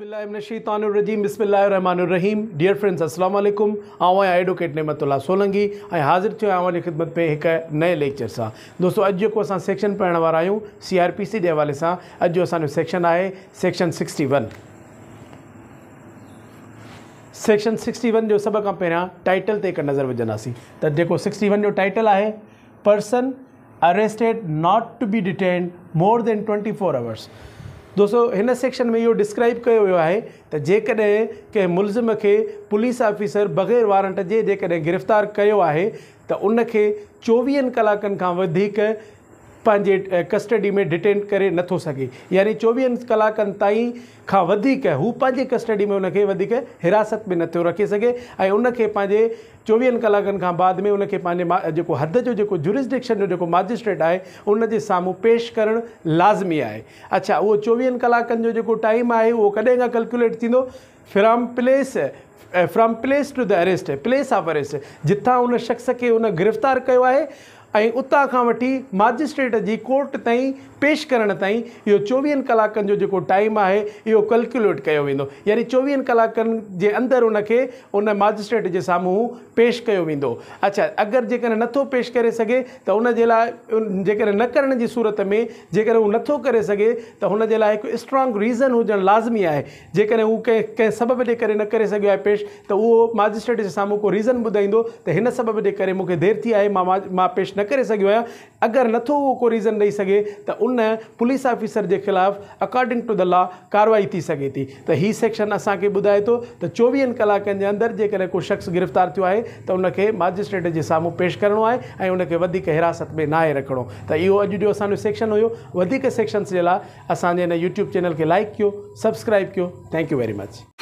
बिस्मिल्लाम बसमीम dear friends अस्सलाम वालेकुम एडवोकेट नेमतुल्ला सोलंगी ऐं हाज़िर थे आहियां ख़िदमत में एक नए लेक्चर से दोस्तों अॼु जेको असां सेक्शन पढ़ने वारा आहियूं सी आर पी सी जे हवाले अज अॼु सेक्शन है section sixty one section sixty one जो सभ का पहिरियां टाइटल ते एक नज़र विझंदासीं तो जेको सिक्सटी वन जो टाइटल है person arrested not to be detain more than twenty four hours दोस्तों हिन सेक्शन में इहो डिस्क्राइब कयो वियो आहे त जेकॾहिं कंहिं मुलज़िम खे पुलिस ऑफिसर बग़ैर वारंट जे जेकॾहिं गिरफ़्तार कयो आहे त उनखे चोवीहनि कलाकनि खां वधीक पंहिंजे कस्टडी में डिटेन करे नथो सघे यानी चोवीहनि कलाकनि ताईं खां वधीक हू कस्टडी में हुनखे वधीक हिरासत में नथो रखे सके ऐं उनखे पंहिंजे चोवीहनि कलाकनि बाद में उनखे पंहिंजे मा हद जो जेको जुरिस्डिक्शन जो जेको मजिस्ट्रेट आहे उनजे साम्हूं पेश कर लाज़मी है अच्छा वो चोवीहनि कलाकनि जो जेको टाइम है वो कदें का कैलकुलेट थींदो from place from place to the arrest place of arrest जितां उन शख़्स के उन गिरफ़्तार किया आहे ऐं उतां खां वठी माजिस्ट्रेट जी कोर्ट ताईं पेश करण ताईं इहो चोवीहनि कलाकनि जो जेको टाइम आहे इहो कैलकुलेट कयो वेंदो यानी चोवीहनि कलाकनि जे अंदरि उनखे उन माजिस्ट्रेट जे साम्हूं पेश कयो वेंदो अच्छा अगरि जेकॾहिं नथो पेश करे सघे त उनजे लाइ जेकॾहिं न करण जी सूरत में जेकॾहिं हू नथो करे सघे त हुनजे लाइ हिकु रीज़न हुजणु लाज़मी आहे जेकॾहिं हू कंहिं कंहिं सबब जे करे न करे सघियो आहे पेश त उहो माजिस्ट्रेट जे साम्हूं को रीज़न ॿुधाईंदो त हिन सबबु जे करे मूंखे देरि थी आहे मां पेश न करे सघियो आहियां अगरि नथो उहो को रीज़न ॾेई सघे त उन पुलिस ऑफिसर जे ख़िलाफ़ु अकॉर्डिंग टू द लॉ कार्यवाई थी सघे थी त इहा सेक्शन असांखे ॿुधाए थो त चोवीहनि कलाकनि जे अंदरि जेकॾहिं को शख़्स गिरफ़्तार थियो आहे त उनखे खे जे साम्हूं पेश करिणो आहे ऐं उनखे वधीक हिरासत में नाहे रखिणो त इहो अॼु जो असांजो सेक्शन हुयो वधीक सेक्शन्स जे लाइ असांजे हिन यूट्यूब चैनल खे लाइक कयो सब्सक्राइब कयो थैंक यू वेरी मच